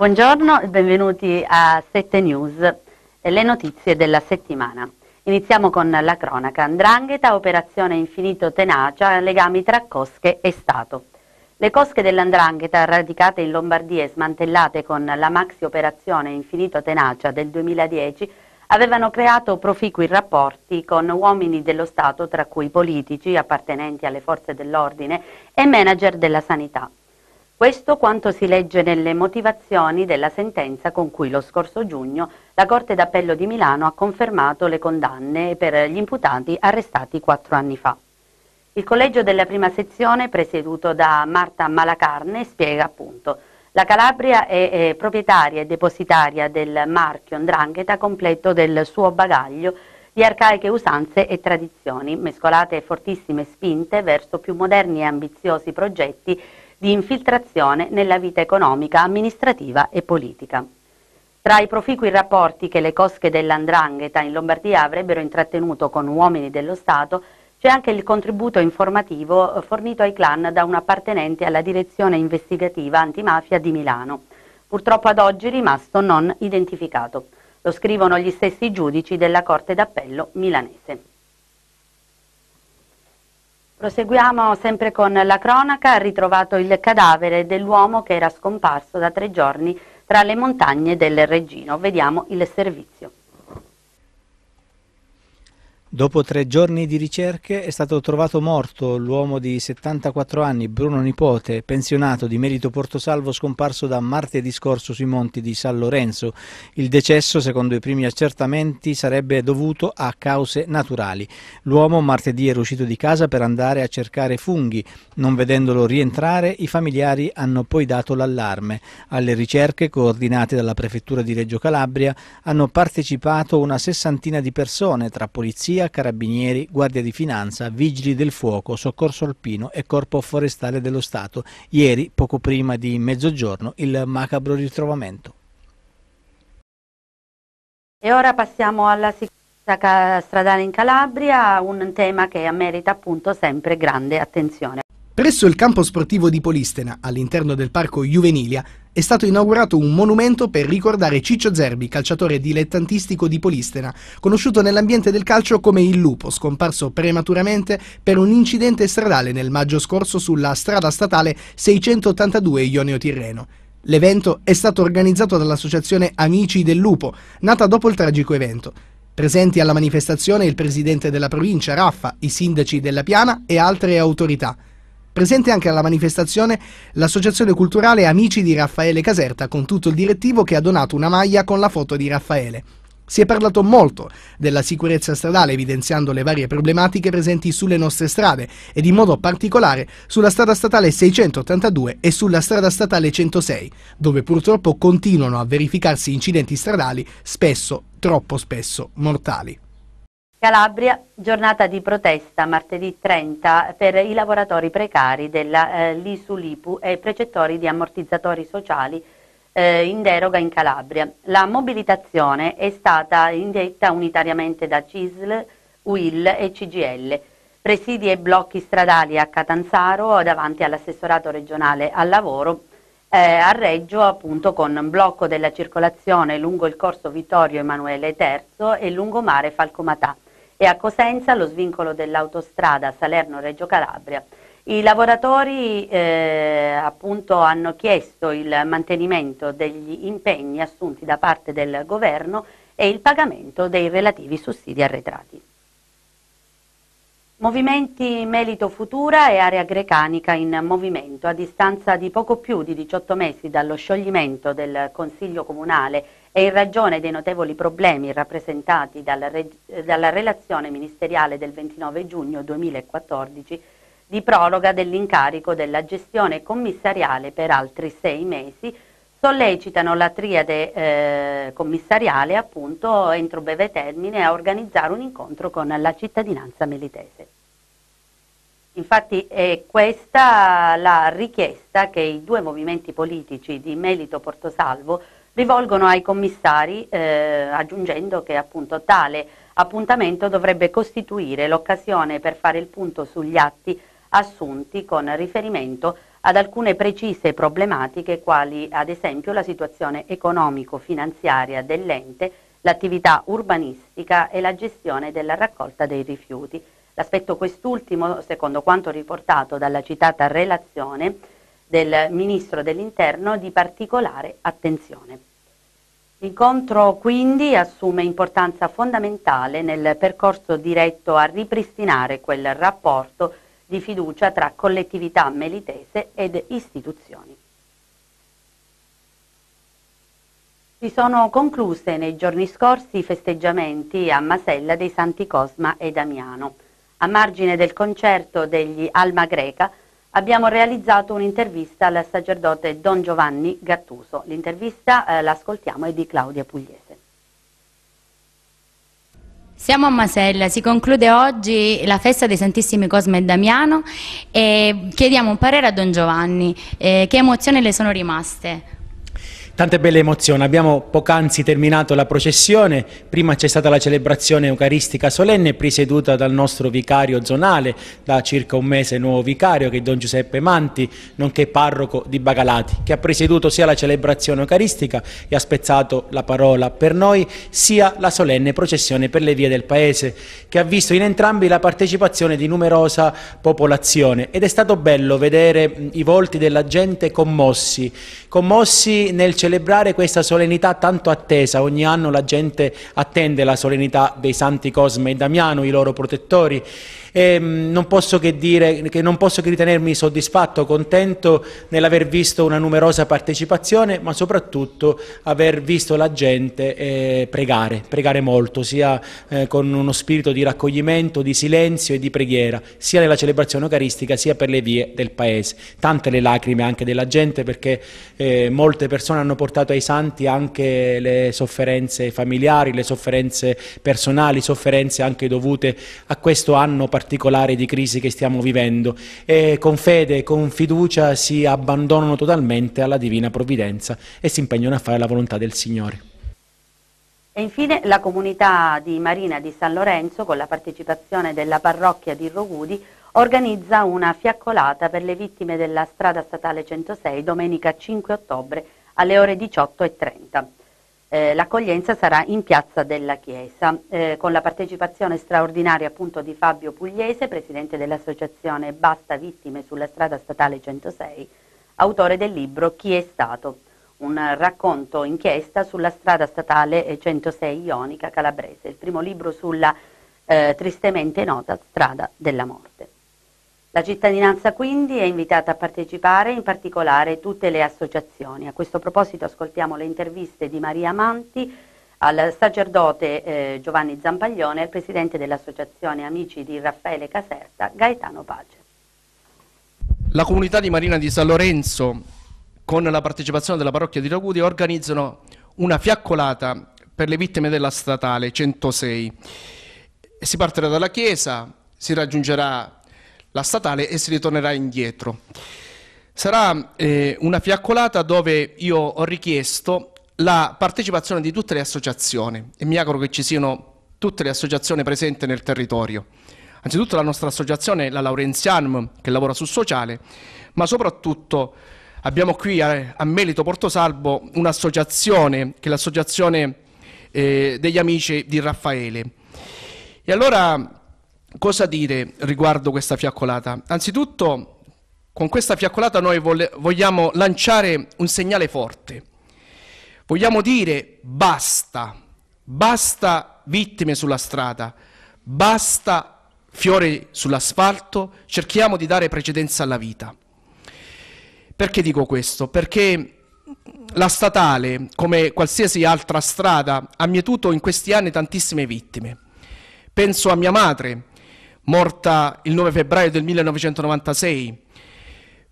Buongiorno e benvenuti a 7 News, eh, le notizie della settimana. Iniziamo con la cronaca. Andrangheta, operazione infinito tenacia, legami tra cosche e Stato. Le cosche dell'Andrangheta, radicate in Lombardia e smantellate con la maxi operazione infinito tenacia del 2010, avevano creato proficui rapporti con uomini dello Stato, tra cui politici appartenenti alle forze dell'ordine e manager della sanità. Questo quanto si legge nelle motivazioni della sentenza con cui lo scorso giugno la Corte d'Appello di Milano ha confermato le condanne per gli imputati arrestati quattro anni fa. Il collegio della prima sezione, presieduto da Marta Malacarne, spiega appunto la Calabria è, è proprietaria e depositaria del marchio Ndrangheta completo del suo bagaglio di arcaiche usanze e tradizioni, mescolate fortissime spinte verso più moderni e ambiziosi progetti di infiltrazione nella vita economica, amministrativa e politica. Tra i proficui rapporti che le cosche dell'andrangheta in Lombardia avrebbero intrattenuto con uomini dello Stato c'è anche il contributo informativo fornito ai clan da un appartenente alla direzione investigativa antimafia di Milano, purtroppo ad oggi rimasto non identificato. Lo scrivono gli stessi giudici della Corte d'Appello milanese. Proseguiamo sempre con la cronaca, ha ritrovato il cadavere dell'uomo che era scomparso da tre giorni tra le montagne del Reggino. Vediamo il servizio. Dopo tre giorni di ricerche è stato trovato morto l'uomo di 74 anni, Bruno Nipote, pensionato di merito portosalvo scomparso da martedì scorso sui monti di San Lorenzo. Il decesso, secondo i primi accertamenti, sarebbe dovuto a cause naturali. L'uomo martedì era uscito di casa per andare a cercare funghi. Non vedendolo rientrare, i familiari hanno poi dato l'allarme. Alle ricerche coordinate dalla prefettura di Reggio Calabria hanno partecipato una sessantina di persone tra polizia polizia, carabinieri, guardia di finanza, vigili del fuoco, soccorso alpino e corpo forestale dello Stato. Ieri, poco prima di mezzogiorno, il macabro ritrovamento. E ora passiamo alla sicurezza stradale in Calabria, un tema che merita appunto sempre grande attenzione. Presso il campo sportivo di Polistena, all'interno del parco Juvenilia, è stato inaugurato un monumento per ricordare Ciccio Zerbi, calciatore dilettantistico di Polistena, conosciuto nell'ambiente del calcio come il Lupo, scomparso prematuramente per un incidente stradale nel maggio scorso sulla strada statale 682 Ionio Tirreno. L'evento è stato organizzato dall'associazione Amici del Lupo, nata dopo il tragico evento. Presenti alla manifestazione il presidente della provincia, Raffa, i sindaci della Piana e altre autorità. Presente anche alla manifestazione l'associazione culturale Amici di Raffaele Caserta con tutto il direttivo che ha donato una maglia con la foto di Raffaele. Si è parlato molto della sicurezza stradale evidenziando le varie problematiche presenti sulle nostre strade ed in modo particolare sulla strada statale 682 e sulla strada statale 106, dove purtroppo continuano a verificarsi incidenti stradali spesso, troppo spesso, mortali. Calabria, giornata di protesta martedì 30 per i lavoratori precari della eh, Lisolipu e precettori di ammortizzatori sociali eh, in deroga in Calabria. La mobilitazione è stata indetta unitariamente da CISL, UIL e CGL. Presidi e blocchi stradali a Catanzaro davanti all'assessorato regionale al lavoro eh, a Reggio appunto con blocco della circolazione lungo il corso Vittorio Emanuele III e lungomare Falcomatà e a Cosenza lo svincolo dell'autostrada Salerno-Reggio Calabria. I lavoratori eh, appunto, hanno chiesto il mantenimento degli impegni assunti da parte del governo e il pagamento dei relativi sussidi arretrati. Movimenti Melito Futura e Area Grecanica in movimento a distanza di poco più di 18 mesi dallo scioglimento del Consiglio Comunale e in ragione dei notevoli problemi rappresentati dalla, dalla relazione ministeriale del 29 giugno 2014 di proroga dell'incarico della gestione commissariale per altri sei mesi, sollecitano la triade eh, commissariale appunto entro breve termine a organizzare un incontro con la cittadinanza melitese. Infatti è questa la richiesta che i due movimenti politici di Melito Portosalvo rivolgono ai commissari eh, aggiungendo che appunto tale appuntamento dovrebbe costituire l'occasione per fare il punto sugli atti assunti con riferimento ad alcune precise problematiche quali ad esempio la situazione economico-finanziaria dell'ente, l'attività urbanistica e la gestione della raccolta dei rifiuti. L'aspetto quest'ultimo, secondo quanto riportato dalla citata relazione, del Ministro dell'Interno di particolare attenzione. L'incontro quindi assume importanza fondamentale nel percorso diretto a ripristinare quel rapporto di fiducia tra collettività melitese ed istituzioni. Si sono concluse nei giorni scorsi i festeggiamenti a Masella dei Santi Cosma e Damiano. A margine del concerto degli Alma Greca abbiamo realizzato un'intervista al sacerdote Don Giovanni Gattuso. L'intervista eh, l'ascoltiamo è di Claudia Pugliese. Siamo a Masella, si conclude oggi la festa dei Santissimi Cosme e Damiano e chiediamo un parere a Don Giovanni. Eh, che emozioni le sono rimaste? Tante belle emozioni, abbiamo poc'anzi terminato la processione, prima c'è stata la celebrazione eucaristica solenne presieduta dal nostro vicario zonale, da circa un mese nuovo vicario che è Don Giuseppe Manti, nonché parroco di Bagalati, che ha presieduto sia la celebrazione eucaristica e ha spezzato la parola per noi, sia la solenne processione per le vie del paese, che ha visto in entrambi la partecipazione di numerosa popolazione ed è stato bello vedere i volti della gente commossi, commossi nel celebrazione celebrare questa solennità tanto attesa. Ogni anno la gente attende la solennità dei santi Cosme e Damiano, i loro protettori e mm, non, posso che dire, che non posso che ritenermi soddisfatto, contento nell'aver visto una numerosa partecipazione, ma soprattutto aver visto la gente eh, pregare, pregare molto, sia eh, con uno spirito di raccoglimento, di silenzio e di preghiera, sia nella celebrazione eucaristica sia per le vie del paese. Tante le lacrime anche della gente perché eh, molte persone hanno portato ai santi anche le sofferenze familiari, le sofferenze personali, sofferenze anche dovute a questo anno particolare particolare di crisi che stiamo vivendo e con fede e con fiducia si abbandonano totalmente alla divina provvidenza e si impegnano a fare la volontà del Signore. E infine la comunità di Marina di San Lorenzo, con la partecipazione della parrocchia di Rogudi, organizza una fiaccolata per le vittime della strada statale 106 domenica 5 ottobre alle ore 18.30. Eh, l'accoglienza sarà in piazza della Chiesa, eh, con la partecipazione straordinaria appunto di Fabio Pugliese, presidente dell'associazione Basta Vittime sulla strada statale 106, autore del libro Chi è stato? Un racconto inchiesta sulla strada statale 106 eh, ionica calabrese, il primo libro sulla eh, tristemente nota strada della morte. La cittadinanza quindi è invitata a partecipare, in particolare tutte le associazioni. A questo proposito ascoltiamo le interviste di Maria Manti al sacerdote eh, Giovanni Zampaglione e al presidente dell'associazione Amici di Raffaele Caserta, Gaetano Pace. La comunità di Marina di San Lorenzo, con la partecipazione della parrocchia di Lagudi, organizzano una fiaccolata per le vittime della statale 106. Si partirà dalla chiesa, si raggiungerà la statale e si ritornerà indietro. Sarà eh, una fiaccolata dove io ho richiesto la partecipazione di tutte le associazioni e mi auguro che ci siano tutte le associazioni presenti nel territorio. Anzitutto la nostra associazione, la Laurenzianum, che lavora sul sociale, ma soprattutto abbiamo qui a, a Melito Portosalbo un'associazione, che è l'associazione eh, degli amici di Raffaele. E allora cosa dire riguardo questa fiaccolata? Anzitutto, con questa fiaccolata noi vogliamo lanciare un segnale forte. Vogliamo dire basta, basta vittime sulla strada, basta fiori sull'asfalto, cerchiamo di dare precedenza alla vita. Perché dico questo? Perché la statale, come qualsiasi altra strada, ha mietuto in questi anni tantissime vittime. Penso a mia madre, morta il 9 febbraio del 1996.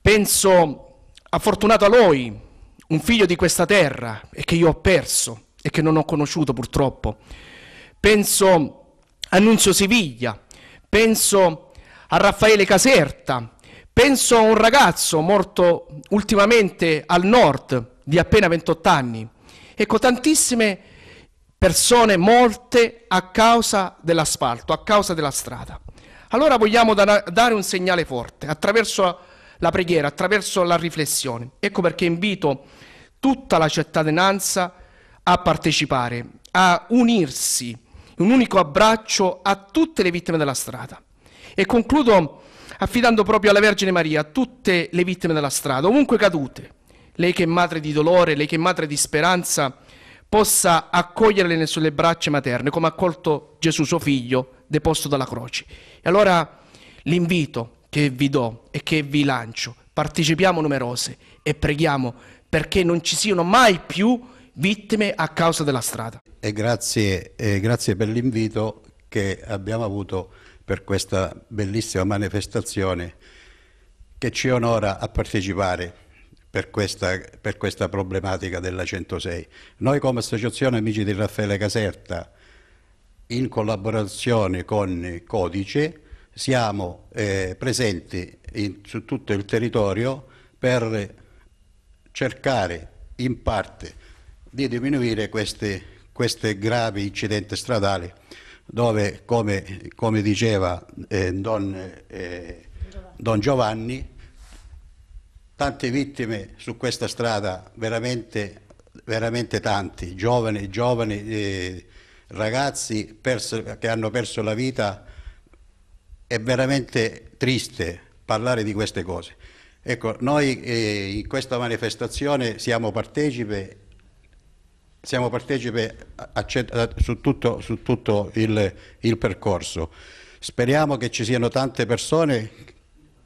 Penso a Fortunato Aloi, un figlio di questa terra e che io ho perso e che non ho conosciuto purtroppo. Penso a Nunzio Siviglia, penso a Raffaele Caserta, penso a un ragazzo morto ultimamente al nord di appena 28 anni. Ecco, tantissime persone morte a causa dell'asfalto, a causa della strada. Allora vogliamo dare un segnale forte attraverso la preghiera, attraverso la riflessione. Ecco perché invito tutta la cittadinanza a partecipare, a unirsi in un unico abbraccio a tutte le vittime della strada. E concludo affidando proprio alla Vergine Maria tutte le vittime della strada, ovunque cadute. Lei che è madre di dolore, lei che è madre di speranza, possa accoglierle sulle braccia materne, come ha accolto Gesù suo figlio deposto dalla croce. E allora l'invito che vi do e che vi lancio, partecipiamo numerose e preghiamo perché non ci siano mai più vittime a causa della strada. E grazie, e grazie per l'invito che abbiamo avuto per questa bellissima manifestazione che ci onora a partecipare per questa, per questa problematica della 106. Noi come associazione Amici di Raffaele Caserta in collaborazione con Codice siamo eh, presenti in, su tutto il territorio per cercare in parte di diminuire questi gravi incidenti stradali dove, come, come diceva eh, don, eh, don Giovanni, tante vittime su questa strada, veramente, veramente tanti, giovani, giovani eh, ragazzi perso, che hanno perso la vita, è veramente triste parlare di queste cose. Ecco, noi eh, in questa manifestazione siamo partecipe, siamo partecipe a, a, su tutto, su tutto il, il percorso. Speriamo che ci siano tante persone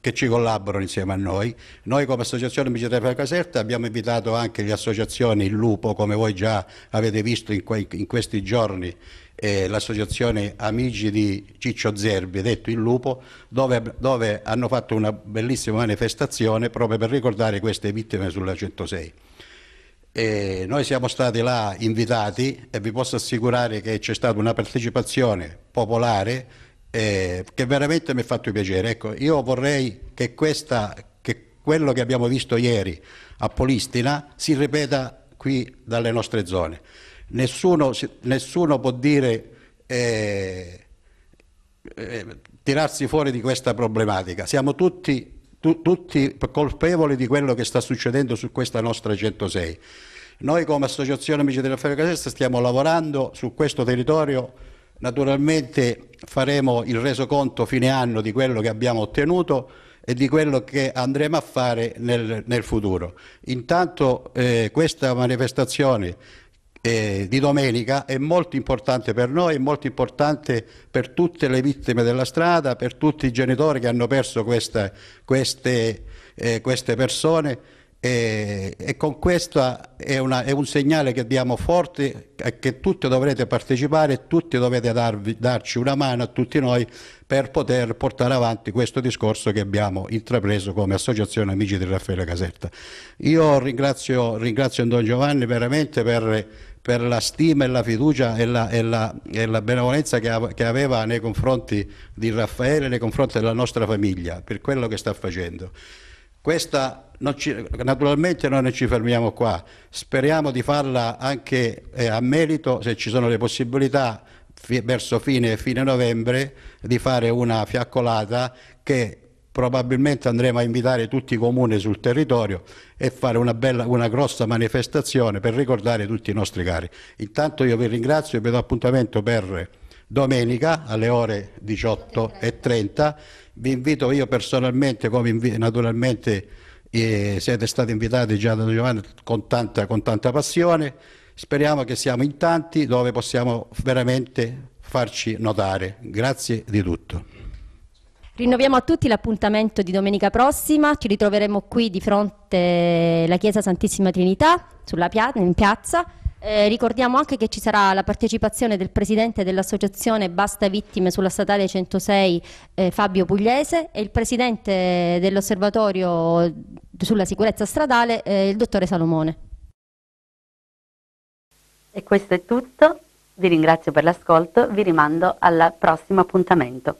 che ci collaborano insieme a noi. Noi come associazione Bicicletta Caserta abbiamo invitato anche le associazioni Il Lupo, come voi già avete visto in, que in questi giorni, eh, l'associazione Amici di Ciccio Zerbi, detto Il Lupo, dove, dove hanno fatto una bellissima manifestazione proprio per ricordare queste vittime sulla 106. E noi siamo stati là invitati e vi posso assicurare che c'è stata una partecipazione popolare eh, che veramente mi ha fatto piacere. Ecco, io vorrei che, questa, che quello che abbiamo visto ieri a Polistina si ripeta qui dalle nostre zone. Nessuno, nessuno può dire... Eh, eh, tirarsi fuori di questa problematica. Siamo tutti, tu, tutti, colpevoli di quello che sta succedendo su questa nostra 106. Noi come Associazione Amici della Ferro Casesta stiamo lavorando su questo territorio Naturalmente faremo il resoconto fine anno di quello che abbiamo ottenuto e di quello che andremo a fare nel, nel futuro. Intanto eh, questa manifestazione eh, di domenica è molto importante per noi, è molto importante per tutte le vittime della strada, per tutti i genitori che hanno perso questa, queste, eh, queste persone e, e, con questo è, una, è, un segnale che diamo forte eh, che tutti dovrete partecipare tutti dovete darvi, darci una mano a tutti noi per poter portare avanti questo discorso che abbiamo intrapreso come associazione Amici di Raffaele Caserta io ringrazio, ringrazio Don Giovanni veramente per, per la stima e la fiducia e la, e la, e la benevolenza che, che aveva nei confronti di Raffaele nei confronti della nostra famiglia per quello che sta facendo questa non ci, naturalmente noi non ci fermiamo qua, speriamo di farla anche eh, a merito, se ci sono le possibilità, fi, verso fine, fine novembre, di fare una fiaccolata che probabilmente andremo a invitare tutti i comuni sul territorio e fare una, bella, una grossa manifestazione per ricordare tutti i nostri cari. Intanto io vi ringrazio e vi do appuntamento per domenica alle ore 18.30. Vi invito io personalmente, come naturalmente eh, siete stati invitati già da Don Giovanni con tanta, con tanta passione, speriamo che siamo in tanti dove possiamo veramente farci notare. Grazie di tutto. Rinnoviamo a tutti l'appuntamento di domenica prossima, ci ritroveremo qui di fronte alla Chiesa Santissima Trinità, pia in piazza. Eh, ricordiamo anche che ci sarà la partecipazione del presidente dell'associazione Basta Vittime sulla statale 106 eh, Fabio Pugliese e il presidente dell'osservatorio sulla sicurezza stradale eh, il dottore Salomone. E questo è tutto, vi ringrazio per l'ascolto, vi rimando al prossimo appuntamento.